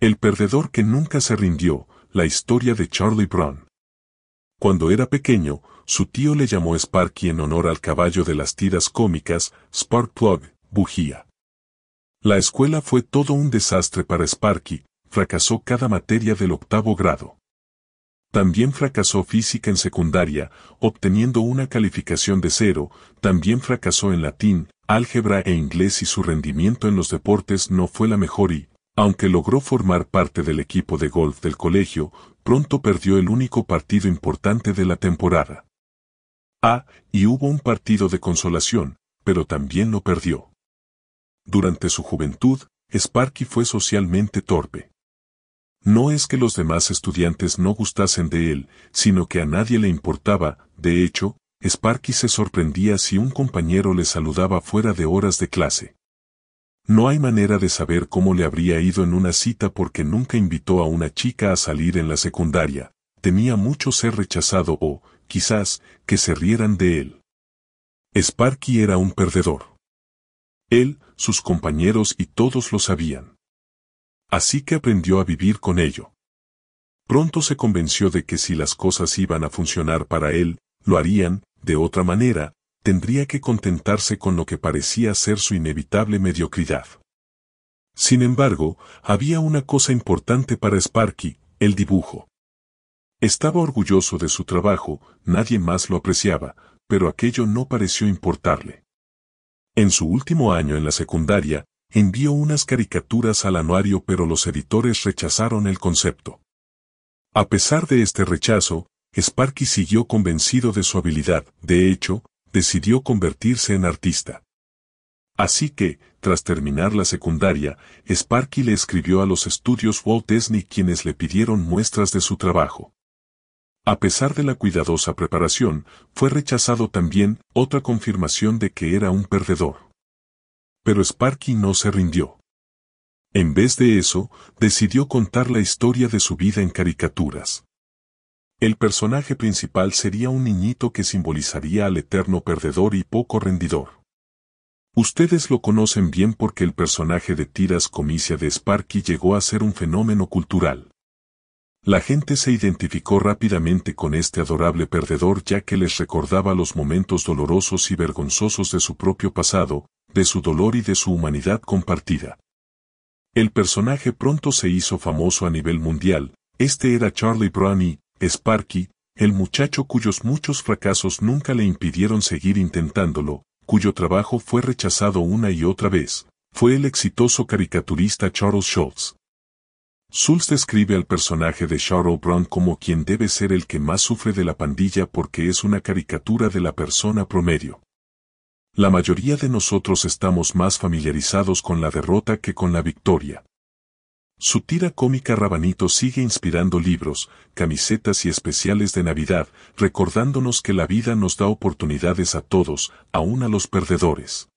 El perdedor que nunca se rindió, la historia de Charlie Brown. Cuando era pequeño, su tío le llamó Sparky en honor al caballo de las tiras cómicas, Sparkplug, Plug, bujía. La escuela fue todo un desastre para Sparky, fracasó cada materia del octavo grado. También fracasó física en secundaria, obteniendo una calificación de cero, también fracasó en latín, álgebra e inglés y su rendimiento en los deportes no fue la mejor y, aunque logró formar parte del equipo de golf del colegio, pronto perdió el único partido importante de la temporada. Ah, y hubo un partido de consolación, pero también lo perdió. Durante su juventud, Sparky fue socialmente torpe. No es que los demás estudiantes no gustasen de él, sino que a nadie le importaba, de hecho, Sparky se sorprendía si un compañero le saludaba fuera de horas de clase. No hay manera de saber cómo le habría ido en una cita porque nunca invitó a una chica a salir en la secundaria, temía mucho ser rechazado o, quizás, que se rieran de él. Sparky era un perdedor. Él, sus compañeros y todos lo sabían. Así que aprendió a vivir con ello. Pronto se convenció de que si las cosas iban a funcionar para él, lo harían, de otra manera, tendría que contentarse con lo que parecía ser su inevitable mediocridad. Sin embargo, había una cosa importante para Sparky, el dibujo. Estaba orgulloso de su trabajo, nadie más lo apreciaba, pero aquello no pareció importarle. En su último año en la secundaria, envió unas caricaturas al anuario pero los editores rechazaron el concepto. A pesar de este rechazo, Sparky siguió convencido de su habilidad, de hecho, decidió convertirse en artista. Así que, tras terminar la secundaria, Sparky le escribió a los estudios Walt Disney quienes le pidieron muestras de su trabajo. A pesar de la cuidadosa preparación, fue rechazado también, otra confirmación de que era un perdedor. Pero Sparky no se rindió. En vez de eso, decidió contar la historia de su vida en caricaturas. El personaje principal sería un niñito que simbolizaría al eterno perdedor y poco rendidor. Ustedes lo conocen bien porque el personaje de tiras comicia de Sparky llegó a ser un fenómeno cultural. La gente se identificó rápidamente con este adorable perdedor ya que les recordaba los momentos dolorosos y vergonzosos de su propio pasado, de su dolor y de su humanidad compartida. El personaje pronto se hizo famoso a nivel mundial, este era Charlie y Sparky, el muchacho cuyos muchos fracasos nunca le impidieron seguir intentándolo, cuyo trabajo fue rechazado una y otra vez, fue el exitoso caricaturista Charles Schultz. Schultz describe al personaje de Charles Brown como quien debe ser el que más sufre de la pandilla porque es una caricatura de la persona promedio. La mayoría de nosotros estamos más familiarizados con la derrota que con la victoria. Su tira cómica Rabanito sigue inspirando libros, camisetas y especiales de Navidad, recordándonos que la vida nos da oportunidades a todos, aún a los perdedores.